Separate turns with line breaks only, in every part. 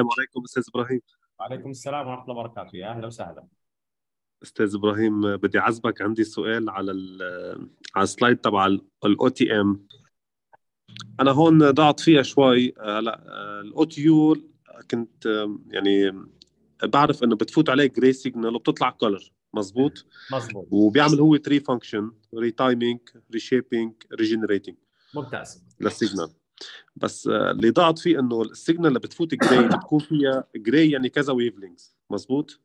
السلام
عليكم استاذ ابراهيم وعليكم السلام ورحمه الله وبركاته يا اهلا وسهلا
استاذ ابراهيم بدي اعذبك عندي سؤال على على السلايد تبع الاو تي ام انا هون ضعت فيها شوي آه، هلا آه، الاو تي يو كنت آه، يعني بعرف انه بتفوت عليه جري سيجنال وبتطلع كولر مزبوط مزبوط وبيعمل هو تري فانكشن ريتايمينج ريشيبينج ريجنريتنج ممتاز للسيجنال بس آه، اللي ضاعت فيه انه السيجنال اللي بتفوت جراي
بتكون فيها جراي يعني كذا ويف لينكس مزبوط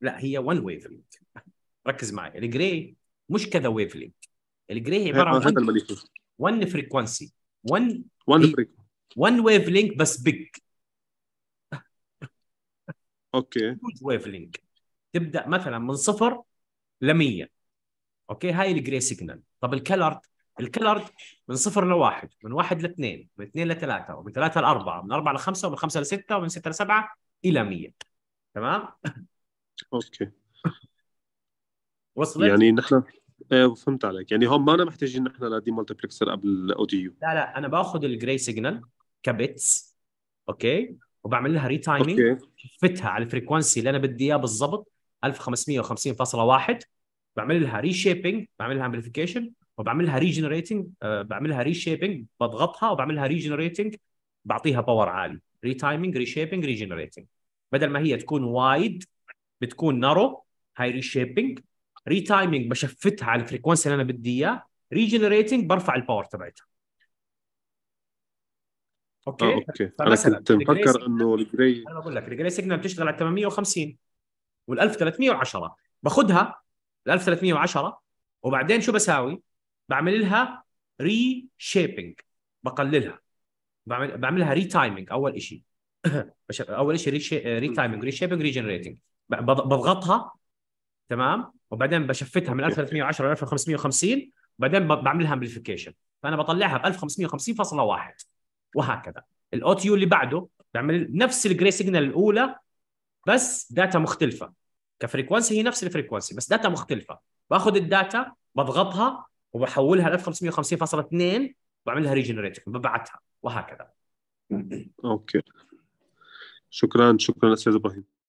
لا هي وان ويف لينك ركز معي الجراي مش كذا ويف لينك الجراي عباره عن وان فريكونسي وان وان وان ويف لينك بس بيج اوكي ويف لينك تبدا مثلا من صفر ل 100 اوكي هاي الجراي سيجنال طب الكلر الكلرد من صفر لواحد من واحد لاثنين من اثنين لثلاثه ومن ثلاثه لاربعه من اربعه لخمسه ومن خمسه لسته ومن سته لسبعه الى مية تمام؟ اوكي وصلت؟ يعني
نحن ايه فهمت عليك يعني هم ما أنا محتاجين نحن لدي مالتيبلكسر قبل او دي يو
لا لا انا باخذ الجراي سيجنال كبتس اوكي وبعمل لها ريتايمينج شفتها على الفريكونسي اللي انا بدي اياه بالضبط 1550.1 بعمل لها ريشيبنج بعمل لها امبليفيكيشن وبعملها ريجنريتنج آه، بعملها ريشيبنج بضغطها وبعملها ريجنريتنج بعطيها باور عالي ريتايمنج ريشيبنج ريجنريتنج بدل ما هي تكون وايد بتكون نارو هاي ريشيبنج ريتايمنج بشفتها على الفريكونسي اللي انا بدي اياه ريجنريتنج برفع الباور تبعتها اوكي آه، اوكي انا كنت مفكر
انه الجري
انا بقول لك الجري سيجنال بتشتغل على 850 وال 1310 باخذها ال 1310 وبعدين شو بساوي؟ بعمل لها ري شيبنج بقللها بعمل بعملها ري تايمنج اول شيء اول شيء ري تايمنج ري شيبنج ريجنريتنج بضغطها تمام وبعدين بشفتها من 1310 ل 1550 وبعدين بعمل لها امبليفيكيشن فانا بطلعها ب 1550.1 وهكذا الاو تي يو اللي بعده بعمل نفس الجري سيجنال الاولى بس داتا مختلفه كفريكونسي هي نفس الفريكونسي بس داتا مختلفه باخذ الداتا بضغطها وبحولها ل 1550.2 وبعمل لها ريجنريت ببعتها وهكذا اوكي
شكرا شكرا استاذ ابراهيم